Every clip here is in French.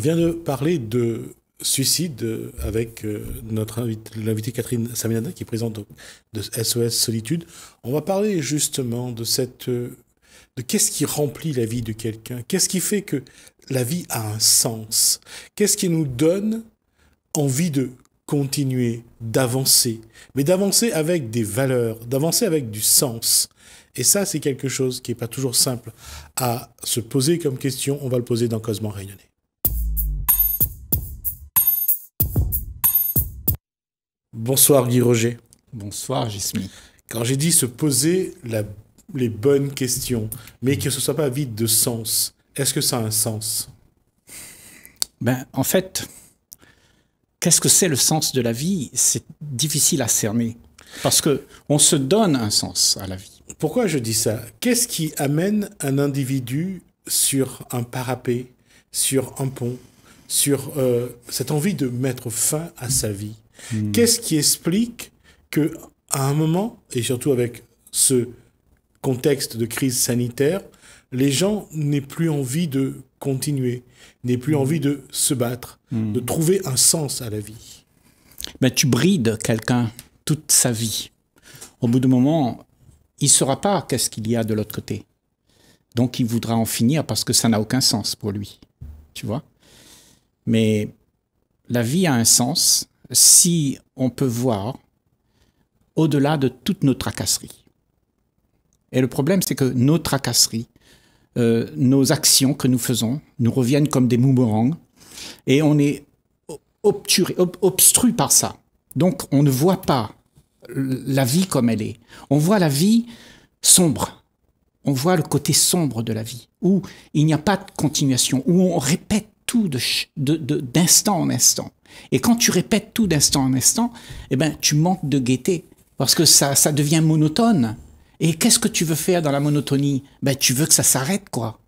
On vient de parler de suicide avec euh, notre Catherine Saminada qui est présente de SOS Solitude. On va parler justement de cette euh, de qu'est-ce qui remplit la vie de quelqu'un, qu'est-ce qui fait que la vie a un sens, qu'est-ce qui nous donne envie de continuer, d'avancer, mais d'avancer avec des valeurs, d'avancer avec du sens. Et ça, c'est quelque chose qui n'est pas toujours simple à se poser comme question. On va le poser dans Cosmo Réunionnais. Bonsoir Guy Roger. Bonsoir Gismi. Quand j'ai dit se poser les bonnes questions, mais que ce ne soit pas vide de sens, est-ce que ça a un sens Ben, en fait, qu'est-ce que c'est le sens de la vie C'est difficile à cerner. Parce que on se donne un sens à la vie. Pourquoi je dis ça Qu'est-ce qui amène un individu sur un parapet, sur un pont, sur euh, cette envie de mettre fin à sa vie Hmm. Qu'est-ce qui explique que à un moment, et surtout avec ce contexte de crise sanitaire, les gens n'aient plus envie de continuer, n'aient plus hmm. envie de se battre, hmm. de trouver un sens à la vie. Mais ben, tu brides quelqu'un toute sa vie. Au bout d'un moment, il ne saura pas qu'est-ce qu'il y a de l'autre côté. Donc il voudra en finir parce que ça n'a aucun sens pour lui. Tu vois Mais la vie a un sens si on peut voir au-delà de toutes nos tracasseries. Et le problème, c'est que nos tracasseries, euh, nos actions que nous faisons, nous reviennent comme des boomerangs, et on est obturé, par ça. Donc on ne voit pas la vie comme elle est. On voit la vie sombre. On voit le côté sombre de la vie, où il n'y a pas de continuation, où on répète tout d'instant en instant. Et quand tu répètes tout d'instant en instant, eh ben, tu manques de gaieté, parce que ça, ça devient monotone. Et qu'est-ce que tu veux faire dans la monotonie ben, Tu veux que ça s'arrête, quoi.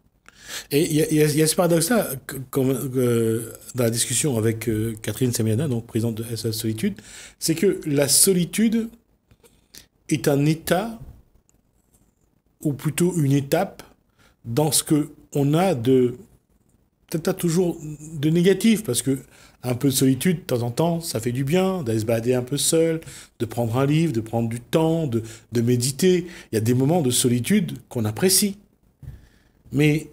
Et il y, y, a ce paradoxe-là, dans la discussion avec euh, Catherine Semiana, donc présidente de SA Solitude, c'est que la solitude est un état, ou plutôt une étape, dans ce qu'on a de peut-être toujours de négatif, parce que un peu de solitude de temps en temps, ça fait du bien d'aller se balader un peu seul, de prendre un livre, de prendre du temps, de, méditer. Il y a des moments de solitude qu'on apprécie. Mais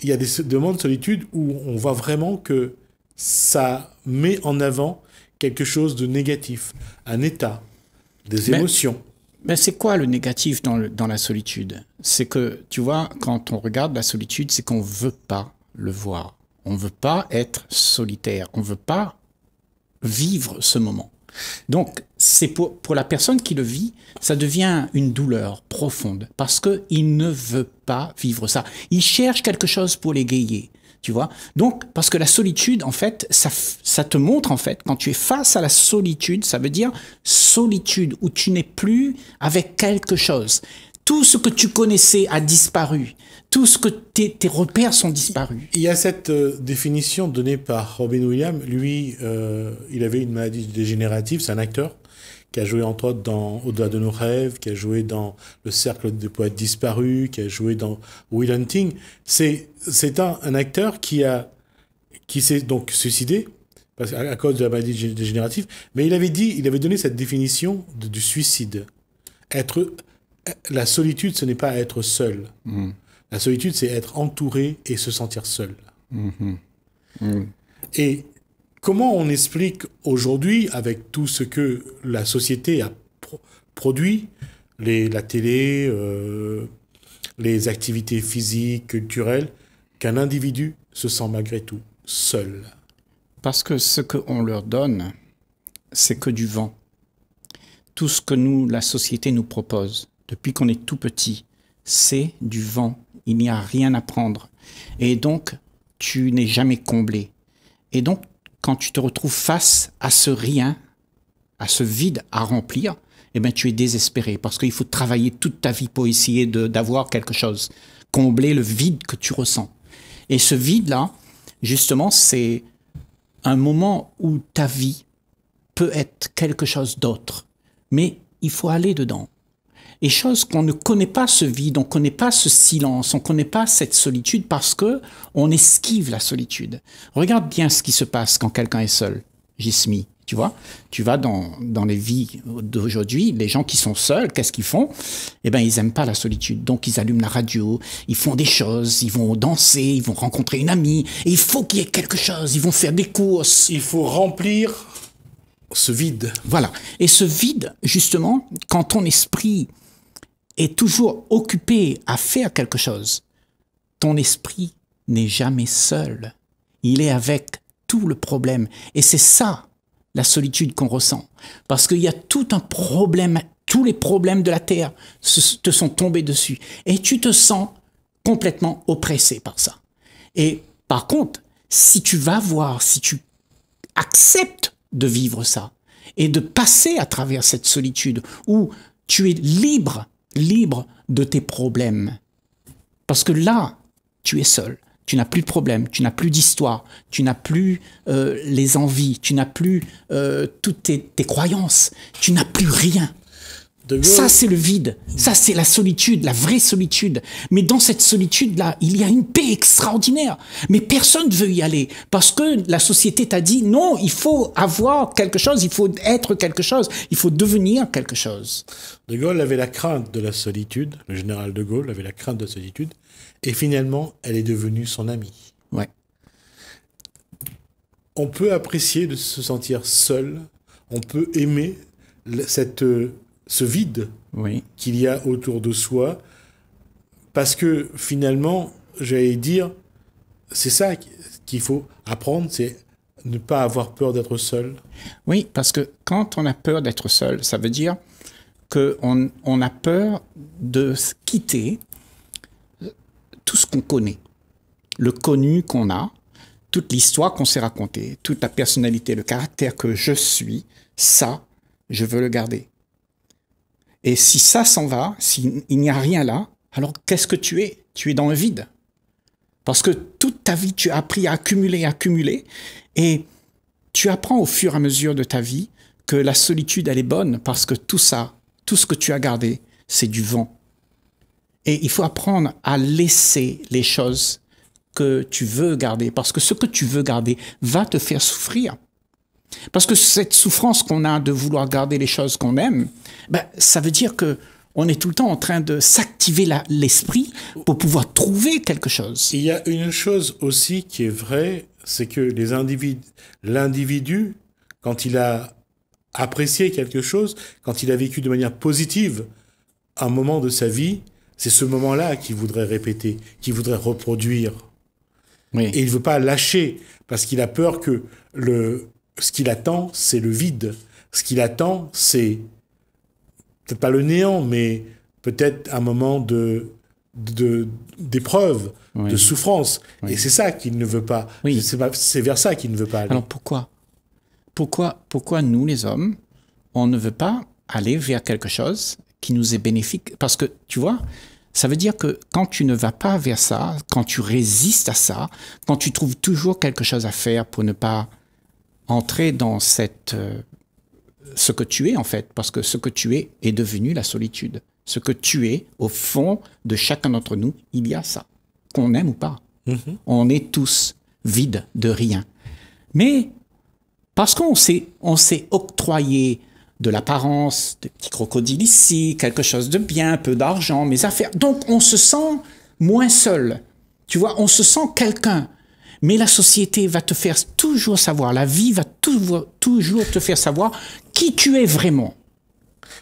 il y a des moments de solitude où on voit vraiment que ça met en avant quelque chose de négatif, un état, des émotions. Mais c'est quoi le négatif dans, dans la solitude C'est que, tu vois, quand on regarde la solitude, c'est qu'on ne veut pas le voir. On ne veut pas être solitaire, on ne veut pas vivre ce moment. Donc, c'est pour, la personne qui le vit, ça devient une douleur profonde parce qu'il ne veut pas vivre ça. Il cherche quelque chose pour l'égayer, tu vois. Donc, parce que la solitude, en fait, ça, ça te montre, en fait, quand tu es face à la solitude, ça veut dire solitude où tu n'es plus avec quelque chose. Tout ce que tu connaissais a disparu tout ce que tes, repères sont disparus. Il y a cette euh, définition donnée par Robin Williams. Lui, euh, il avait une maladie dégénérative, c'est un acteur qui a joué entre autres dans Au-delà de nos rêves, qui a joué dans Le cercle des poètes disparus, qui a joué dans Will Hunting. C'est, un, acteur qui a, qui s'est donc suicidé à, cause de la maladie dégénérative, mais il avait dit, il avait donné cette définition du suicide. Être, la solitude, ce n'est pas être seul. Mm. La solitude, c'est être entouré et se sentir seul. Mm-hmm. Mm. Et comment on explique aujourd'hui, avec tout ce que la société a produit, la télé, euh, les activités physiques, culturelles, qu'un individu se sent malgré tout seul Parce que ce qu'on leur donne, c'est que du vent. Tout ce que nous, la société nous propose, depuis qu'on est tout petit, c'est du vent il n'y a rien à prendre. Et donc, tu n'es jamais comblé. Et donc, quand tu te retrouves face à ce rien, à ce vide à remplir, eh bien, tu es désespéré parce qu'il faut travailler toute ta vie pour essayer d'avoir quelque chose, combler le vide que tu ressens. Et ce vide-là, justement, c'est un moment où ta vie peut être quelque chose d'autre. Mais il faut aller dedans et chose qu'on ne connaît pas ce vide, on ne connaît pas ce silence, on ne connaît pas cette solitude parce que on esquive la solitude. Regarde bien ce qui se passe quand quelqu'un est seul, Jismi. Tu vois, tu vas dans, dans les vies d'aujourd'hui, les gens qui sont seuls, qu'est-ce qu'ils font Eh bien, ils n'aiment pas la solitude. Donc, ils allument la radio, ils font des choses, ils vont danser, ils vont rencontrer une amie. il faut qu'il y ait quelque chose, ils vont faire des courses. Il faut remplir ce vide. Voilà. Et ce vide, justement, quand ton esprit est toujours occupé à faire quelque chose, ton esprit n'est jamais seul. Il est avec tout le problème. Et c'est ça, la solitude qu'on ressent. Parce qu'il y a tout un problème, tous les problèmes de la terre te sont tombés dessus. Et tu te sens complètement oppressé par ça. Et par contre, si tu vas voir, si tu acceptes de vivre ça et de passer à travers cette solitude où tu es libre libre de tes problèmes. Parce que là, tu es seul. Tu n'as plus de problème, tu n'as plus d'histoire, tu n'as plus euh, les envies, tu n'as plus euh, toutes tes croyances, tu n'as plus rien. Ça, c'est le vide. Ça, c'est la solitude, la vraie solitude. Mais dans cette solitude-là, il y a une paix extraordinaire. Mais personne ne veut y aller parce que la société t'a dit non, il faut avoir quelque chose, il faut être quelque chose, il faut devenir quelque chose. De Gaulle avait la crainte de la solitude. Le général de Gaulle avait la crainte de la solitude. Et finalement, elle est devenue son amie. Ouais. On peut apprécier de se sentir seul. On peut aimer cette euh, ce vide qu'il y a autour de soi, parce que finalement, j'allais dire, c'est ça qu'il faut apprendre, c'est ne pas avoir peur d'être seul. Oui, parce que quand on a peur d'être seul, ça veut dire qu'on on a peur de quitter tout ce qu'on connaît, le connu qu'on a, toute l'histoire qu'on s'est racontée, toute la personnalité, le caractère que je suis, ça, je veux le garder. Et si ça s'en va, s'il n'y a rien là, alors qu'est-ce que tu es Tu es dans le vide. Parce que toute ta vie, tu as appris à accumuler, à accumuler, et tu apprends au fur et à mesure de ta vie que la solitude, elle est bonne, parce que tout ça, tout ce que tu as gardé, c'est du vent. Et il faut apprendre à laisser les choses que tu veux garder, parce que ce que tu veux garder va te faire souffrir. Parce que cette souffrance qu'on a de vouloir garder les choses qu'on aime, ben, ça veut dire que on est tout le temps en train de s'activer l'esprit pour pouvoir trouver quelque chose. Il y a une chose aussi qui est vraie, c'est que les individus, l'individu, quand il a apprécié quelque chose, quand il a vécu de manière positive un moment de sa vie, c'est ce moment-là qu'il voudrait répéter, qu'il voudrait reproduire. Et il ne veut pas lâcher parce qu'il a peur que le, ce qu'il attend, c'est le vide. Ce qu'il attend, c'est peut-être pas le néant, mais peut-être un moment de d'épreuve, de, de, souffrance. Et c'est ça qu'il ne veut pas. C'est vers ça qu'il ne veut pas aller. Alors pourquoi pourquoi, pourquoi nous, les hommes, on ne veut pas aller vers quelque chose qui nous est bénéfique Parce que, tu vois, ça veut dire que quand tu ne vas pas vers ça, quand tu résistes à ça, quand tu trouves toujours quelque chose à faire pour ne pas entrer dans cette, euh, ce que tu es en fait, parce que ce que tu es est devenu la solitude. Ce que tu es, au fond de chacun d'entre nous, il y a ça, qu'on aime ou pas. Mhm. On est tous vides de rien. Mais parce qu'on s'est, on s'est octroyé de l'apparence, des petits crocodiles ici, quelque chose de bien, peu d'argent, mes affaires. Donc on se sent moins seul. Tu vois, on se sent quelqu'un. Mais la société va te faire toujours savoir, la vie va toujours, te faire savoir qui tu es vraiment.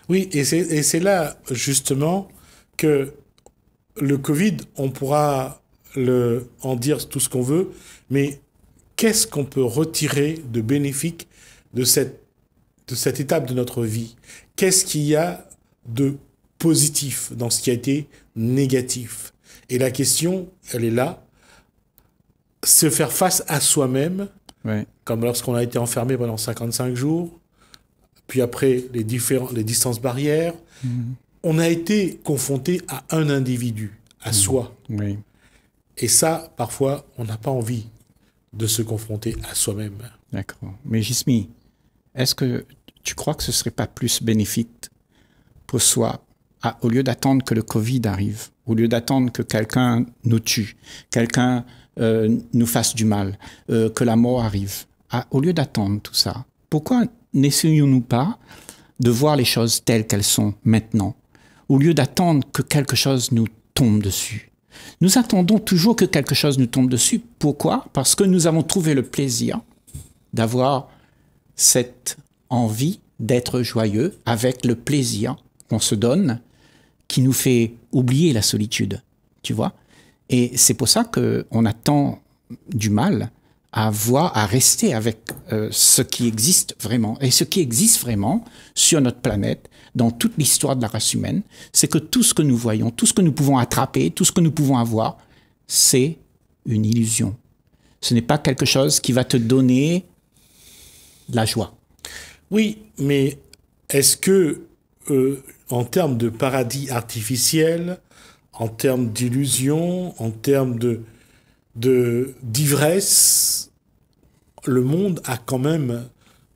Oui, et c'est là justement que le Covid, on pourra en dire tout ce qu'on veut, mais qu'est-ce qu'on peut retirer de bénéfique de cette, de cette étape de notre vie Qu'est-ce qu'il y a de positif dans ce qui a été négatif Et la question, elle est là, se faire face à soi-même, comme lorsqu'on a été enfermé pendant 55 jours, puis après les, différents, les distances barrières, mhm. on a été confronté à un individu, à mhm. soi. Et ça, parfois, on n'a pas envie de se confronter à soi-même. D'accord. Mais Gismi, est-ce que tu crois que ce ne serait pas plus bénéfique pour soi ah, au lieu d'attendre que le Covid arrive, au lieu d'attendre que quelqu'un nous tue, quelqu'un euh, nous fasse du mal, euh, que la mort arrive, ah, au lieu d'attendre tout ça, pourquoi n'essayons-nous pas de voir les choses telles qu'elles sont maintenant, au lieu d'attendre que quelque chose nous tombe dessus Nous attendons toujours que quelque chose nous tombe dessus. Pourquoi Parce que nous avons trouvé le plaisir d'avoir cette envie d'être joyeux avec le plaisir qu'on se donne qui nous fait oublier la solitude, tu vois. Et c'est pour ça qu'on tant du mal à à rester avec euh, ce qui existe vraiment. Et ce qui existe vraiment sur notre planète, dans toute l'histoire de la race humaine, c'est que tout ce que nous voyons, tout ce que nous pouvons attraper, tout ce que nous pouvons avoir, c'est une illusion. Ce n'est pas quelque chose qui va te donner la joie. Oui, mais est-ce que euh, en termes de paradis artificiel, en termes d'illusion, en termes de d'ivresse, le monde a quand même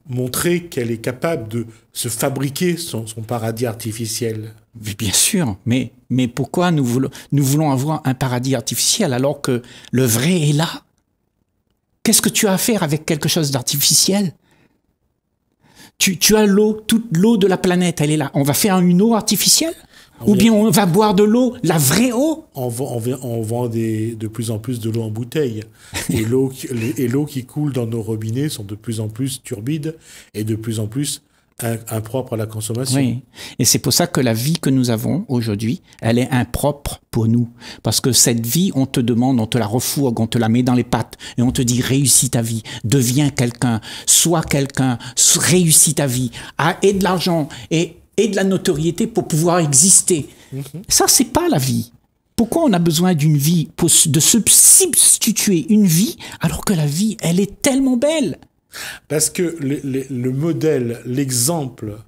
montré qu'elle est capable de se fabriquer son, paradis artificiel. bien sûr, mais, pourquoi nous voulons avoir un paradis artificiel alors que le vrai est là Qu'est-ce que tu as à faire avec quelque chose d'artificiel tu, as l'eau, toute l'eau de la planète, elle est là. On va faire une eau artificielle ah Ou bien on va boire de l'eau, la vraie eau On, vend, de plus en plus de l'eau en bouteille. et l'eau qui coule dans nos robinets sont de plus en plus turbides et de plus en plus impropre à la consommation. Oui. Et c'est pour ça que la vie que nous avons aujourd'hui, elle est impropre pour nous. Parce que cette vie, on te demande, on te la refourgue, on te la met dans les pattes et on te dit réussis ta vie, deviens quelqu'un, sois quelqu'un, réussis ta vie, aie ah, de l'argent et, et de la notoriété pour pouvoir exister. Mhm. Ça, c'est pas la vie. Pourquoi on a besoin d'une vie, de de substituer une vie alors que la vie, elle est tellement belle parce que le, modèle, l'exemple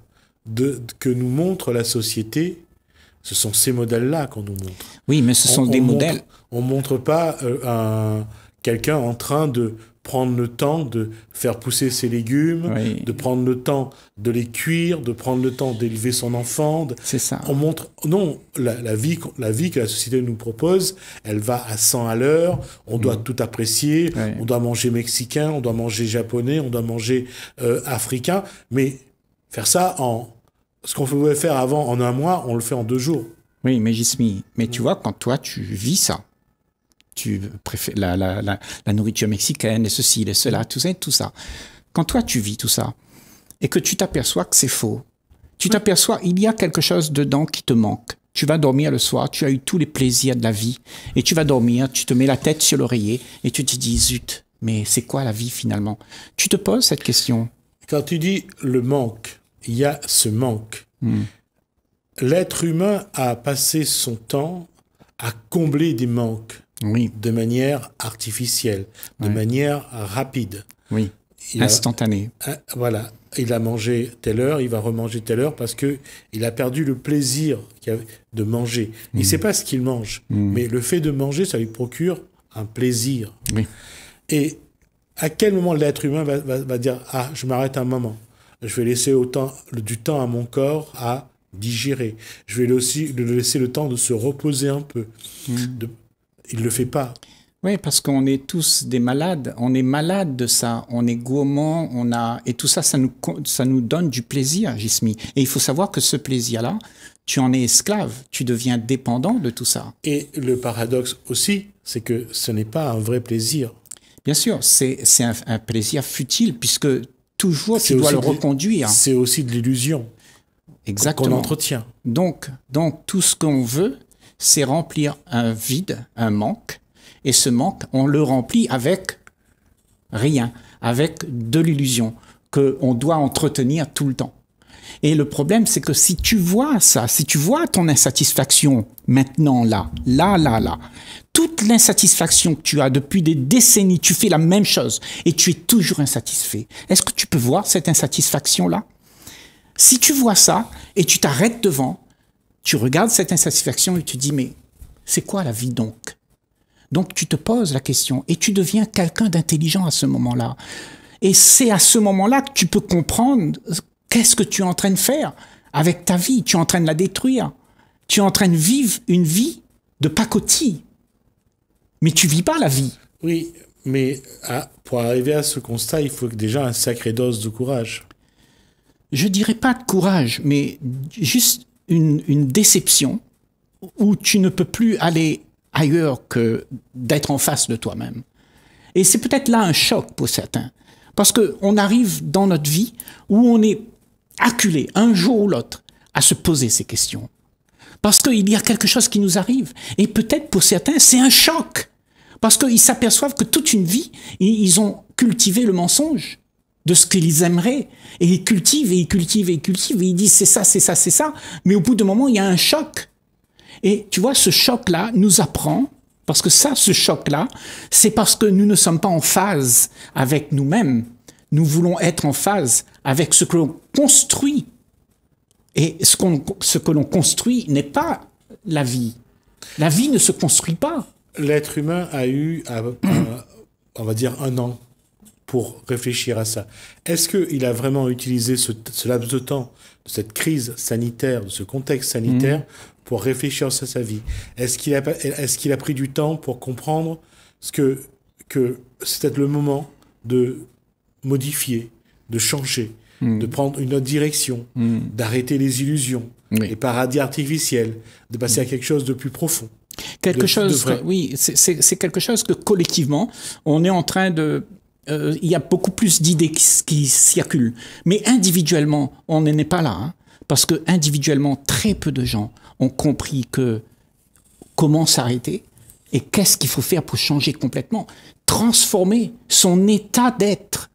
de, que nous montre la société, ce sont ces modèles-là qu'on nous montre. Oui, mais ce sont des modèles. On on montre pas euh, quelqu'un en train de, prendre le temps de faire pousser ses légumes, de prendre le temps de les cuire, de prendre le temps d'élever son enfant. C'est ça. On montre, non, la, vie, la vie que la société nous propose, elle va à 100 à l'heure, on doit mm. tout apprécier, on doit manger mexicain, on doit manger japonais, on doit manger euh, africain, mais faire ça en, ce qu'on pouvait faire avant en un mois, on le fait en deux jours. Oui, mais Jismi, mais tu mm. vois, quand toi tu vis ça, tu préfères la, la, la, nourriture mexicaine et ceci, et cela, tout ça, tout ça. Quand toi tu vis tout ça et que tu t'aperçois que c'est faux, tu t'aperçois il y a quelque chose dedans qui te manque. Tu vas dormir le soir, tu as eu tous les plaisirs de la vie et tu vas dormir, tu te mets la tête sur l'oreiller et tu te dis zut, mais c'est quoi la vie finalement Tu te poses cette question. Quand tu dis le manque, il y a ce manque. Hmm. L'être humain a passé son temps à combler des manques de manière artificielle, de manière rapide. Oui, instantanée. Ah, voilà, il a mangé telle heure, il va remanger telle heure parce que il a perdu le plaisir de manger. Il ne mm. sait pas ce qu'il mange, mm. mais le fait de manger, ça lui procure un plaisir. Et à quel moment l'être humain va, dire Ah, je m'arrête un moment, je vais laisser autant, du temps à mon corps à digérer. Je vais aussi le laisser le temps de se reposer un peu, mm. de, il le fait pas. Oui, parce qu'on est tous des malades. On est malade de ça. On est gourmand. On a et tout ça, ça nous ça nous donne du plaisir, Jismi. Et il faut savoir que ce plaisir-là, tu en es esclave. Tu deviens dépendant de tout ça. Et le paradoxe aussi, c'est que ce n'est pas un vrai plaisir. Bien sûr, c'est un, plaisir futile puisque toujours tu dois le reconduire. C'est aussi de l'illusion. Exactement. Qu'on entretient. Donc donc tout ce qu'on veut, c'est remplir un vide, un manque, et ce manque, on le remplit avec rien, avec de l'illusion qu'on doit entretenir tout le temps. Et le problème, c'est que si tu vois ça, si tu vois ton insatisfaction maintenant, là, là, là, là, toute l'insatisfaction que tu as depuis des décennies, tu fais la même chose et tu es toujours insatisfait. Est-ce que tu peux voir cette insatisfaction-là Si tu vois ça et tu t'arrêtes devant, tu regardes cette insatisfaction et tu dis, mais c'est quoi la vie donc Donc tu te poses la question et tu deviens quelqu'un d'intelligent à ce moment-là. Et c'est à ce moment-là que tu peux comprendre euh, qu'est-ce que tu es en train de faire avec ta vie. Tu es en train de la détruire. Tu es en train de vivre une vie de pacotille. Mais tu vis pas la vie. Oui, mais ah, pour arriver à ce constat, il faut déjà un sacré dose de courage. Je dirais pas de courage, mais juste une, déception où tu ne peux plus aller ailleurs que d'être en face de toi-même. Et c'est peut-être là un choc pour certains, parce qu'on arrive dans notre vie où on est acculé, un jour ou l'autre, à se poser ces questions. Parce qu'il y a quelque chose qui nous arrive. Et peut-être pour certains, c'est un choc. Parce qu'ils s'aperçoivent que toute une vie, ils ont cultivé le mensonge de ce qu'ils aimeraient. Et ils cultivent, et ils cultivent, et ils cultivent, et ils disent c'est ça, c'est ça, c'est ça. Mais au bout d'un moment, il y a un choc. Et tu vois, ce choc-là nous apprend, parce que ça, ce choc-là, c'est parce que nous ne sommes pas en phase avec nous-mêmes. Nous voulons être en phase avec ce que l'on construit. Et ce, qu'on, ce que l'on construit n'est pas la vie. La vie ne se construit pas. L'être humain a eu, on va dire, un an pour réfléchir à ça. Est-ce qu'il a vraiment utilisé ce, laps de temps, de cette crise sanitaire, de ce contexte sanitaire, mhm. pour réfléchir à sa vie Est-ce qu'il a, est a pris du temps pour comprendre ce que, que c'était le moment de modifier, de changer, mhm. de prendre une autre direction, mhm. d'arrêter les illusions, les paradis artificiels, de passer à quelque chose de plus profond Quelque chose, oui, c'est quelque chose que collectivement, on est en train de euh, il y a beaucoup plus d'idées qui, circulent. Mais individuellement, on n'est pas là. Hein, parce que individuellement, très peu de gens ont compris que comment s'arrêter et qu'est-ce qu'il faut faire pour changer complètement. Transformer son état d'être,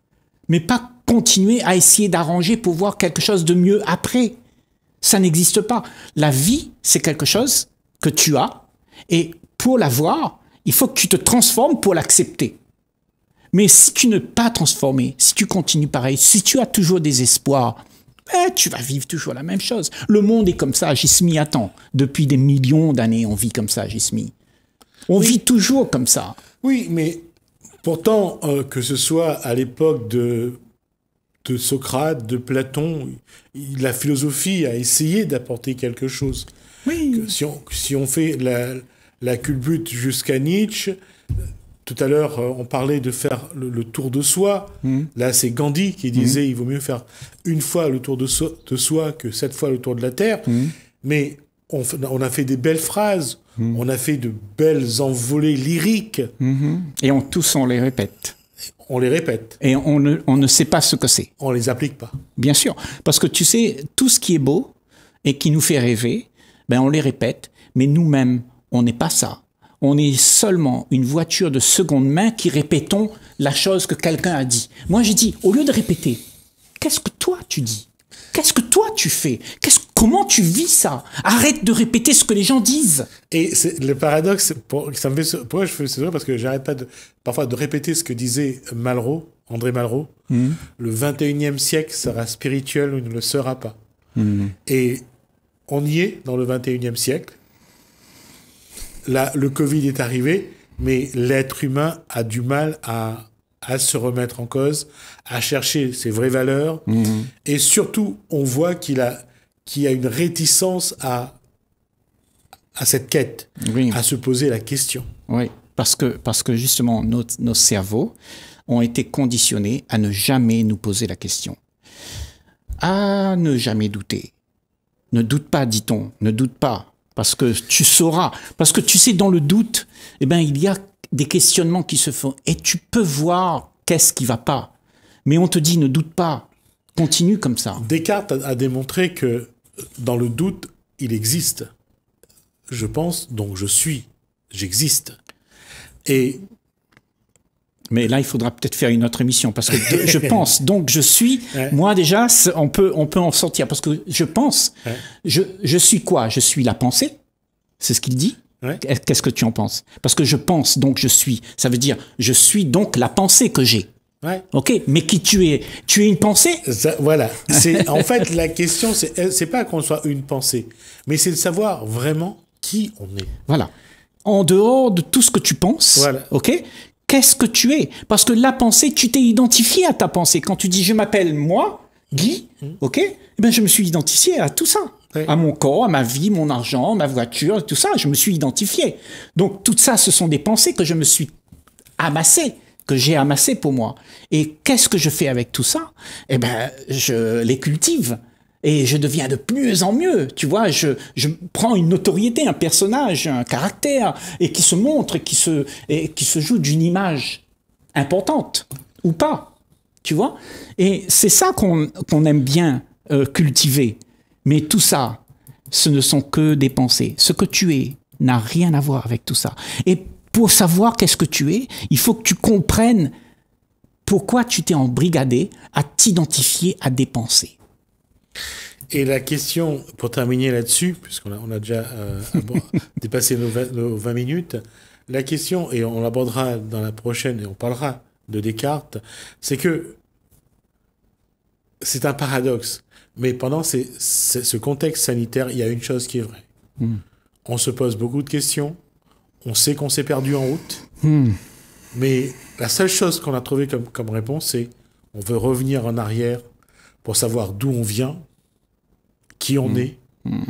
mais pas continuer à essayer d'arranger pour voir quelque chose de mieux après. Ça n'existe pas. La vie, c'est quelque chose que tu as, et pour l'avoir, il faut que tu te transformes pour l'accepter. Mais si tu ne pas transformé, si tu continues pareil, si tu as toujours des espoirs, ben, tu vas vivre toujours la même chose. Le monde est comme ça, Jismi attend. Depuis des millions d'années, on vit comme ça, Jismi. On vit toujours comme ça. Oui, mais pourtant, euh, que ce soit à l'époque de, de Socrate, de Platon, la philosophie a essayé d'apporter quelque chose. Oui. si, on, si on fait la, la culbute jusqu'à Nietzsche, tout à l'heure, euh, on parlait de faire le, tour de soi. Hmm. Là, c'est Gandhi qui disait hmm. il vaut mieux faire une fois le tour de, soi que sept fois le tour de la terre. Hmm. Mais on, a fait des belles phrases, on a fait de belles envolées lyriques. Et on tous on les répète. On les répète. Et on ne, on ne sait pas ce que c'est. On les applique pas. Bien sûr, parce que tu sais tout ce qui est beau et qui nous fait rêver, ben on les répète, mais nous-mêmes on n'est pas ça on est seulement une voiture de seconde main qui répétons la chose que quelqu'un a dit. Moi, j'ai dit, au lieu de répéter, qu'est-ce que toi tu dis Qu'est-ce que toi tu fais Qu'est-ce comment tu vis ça Arrête de répéter ce que les gens disent. Et le paradoxe, ça me pourquoi je fais ce Parce que j'arrête pas parfois de répéter ce que disait Malraux, André Malraux. Hmm. Le 21e siècle sera spirituel ou ne le sera pas. Hmm. Et on y est dans le 21e siècle le Covid est arrivé, mais l'être humain a du mal à, se remettre en cause, à chercher ses vraies valeurs. Mhm. Et surtout, on voit qu'il a, qu'il a une réticence à, à cette quête, à se poser la question. Oui, parce que, parce que justement, nos, nos cerveaux ont été conditionnés à ne jamais nous poser la question, à ne jamais douter. Ne doute pas, dit-on, ne doute pas parce que tu sauras, parce que tu sais, dans le doute, eh ben, il y a des questionnements qui se font et tu peux voir qu'est-ce qui va pas. Mais on te dit ne doute pas, continue comme ça. Descartes a démontré que dans le doute, il existe. Je pense, donc je suis, j'existe. Et mais là, il faudra peut-être faire une autre émission parce que je pense, donc je suis, moi déjà, on peut, on peut en sortir parce que je pense, je, suis quoi Je suis la pensée, c'est ce qu'il dit. Qu'est-ce que tu en penses Parce que je pense, donc je suis. Ça veut dire, je suis donc la pensée que j'ai. Ok, mais qui tu es Tu es une pensée Voilà. C'est en fait la question, c'est euh, c'est pas qu'on soit une pensée, mais c'est de savoir vraiment qui on est. Voilà. En dehors de tout ce que tu penses, ok, qu'est-ce que tu es Parce que la pensée, tu t'es identifié à ta pensée. Quand tu dis je m'appelle moi, Guy, ok eh ben, Je me suis identifié à tout ça. À mon corps, à ma vie, mon argent, ma voiture, tout ça, je me suis identifié. Donc tout ça, ce sont des pensées que je me suis amassées que j'ai amassées pour moi. Et qu'est-ce que je fais avec tout ça Eh ben, je les cultive et je deviens de plus en mieux, tu vois, je, prends une notoriété, un personnage, un caractère, et qui se montre, qui se, qui se joue d'une image importante, ou pas, tu vois. Et c'est ça qu'on aime bien euh, cultiver. Mais tout ça, ce ne sont que des pensées. Ce que tu es n'a rien à voir avec tout ça. Et pour savoir qu'est-ce que tu es, il faut que tu comprennes pourquoi tu t'es embrigadé à t'identifier à des pensées. Et la question, pour terminer là-dessus, puisqu'on a, on a déjà euh, dépassé nos 20, minutes, la question, et on l'abordera dans la prochaine, et on parlera de Descartes, c'est que c'est un paradoxe. Mais pendant ce contexte sanitaire, il y a une chose qui est vraie. Hmm. On se pose beaucoup de questions, on sait qu'on s'est perdu en route, hmm. mais la seule chose qu'on a trouvée comme, comme réponse, c'est on veut revenir en arrière pour savoir d'où on vient, qui on hmm. est, hmm.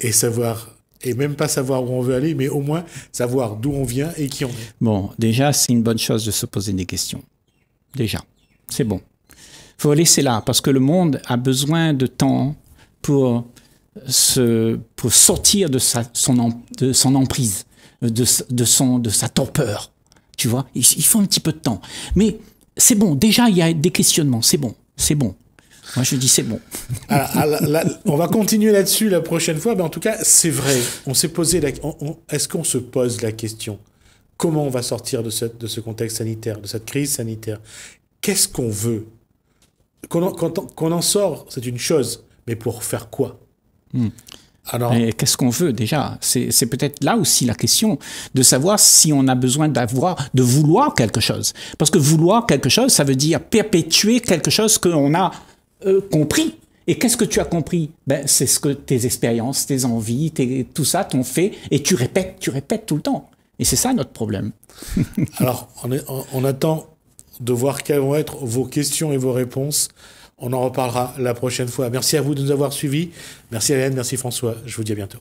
et savoir et même pas savoir où on veut aller, mais au moins savoir d'où on vient et qui on est. Bon, déjà, c'est une bonne chose de se poser des questions. Déjà, c'est bon. Faut laisser là, parce que le monde a besoin de temps pour se, pour sortir de sa, son, de son emprise, de, de son, de sa torpeur. Tu vois, il faut un petit peu de temps. Mais c'est bon. Déjà, il y a des questionnements. C'est bon. C'est bon. Moi, je dis c'est bon. Ah, ah, on va continuer là-dessus la prochaine fois, mais en tout cas, c'est vrai. On s'est posé la... Est-ce qu'on se pose la question Comment on va sortir de ce, de ce contexte sanitaire, de cette crise sanitaire Qu'est-ce qu'on veut Qu'on en, en, sort, c'est une chose, mais pour faire quoi hmm. Alors... Qu'est-ce qu'on veut déjà C'est peut-être là aussi la question de savoir si on a besoin d'avoir, de vouloir quelque chose. Parce que vouloir quelque chose, ça veut dire perpétuer quelque chose qu'on a euh, compris. Et qu'est-ce que tu as compris ben, C'est ce que tes expériences, tes envies, tout ça t'ont fait, et tu répètes, tu répètes tout le temps. Et c'est ça notre problème. Alors, on, on, attend de voir quelles vont être vos questions et vos réponses. On en reparlera la prochaine fois. Merci à vous de nous avoir suivis. Merci Hélène, merci François. Je vous dis à bientôt.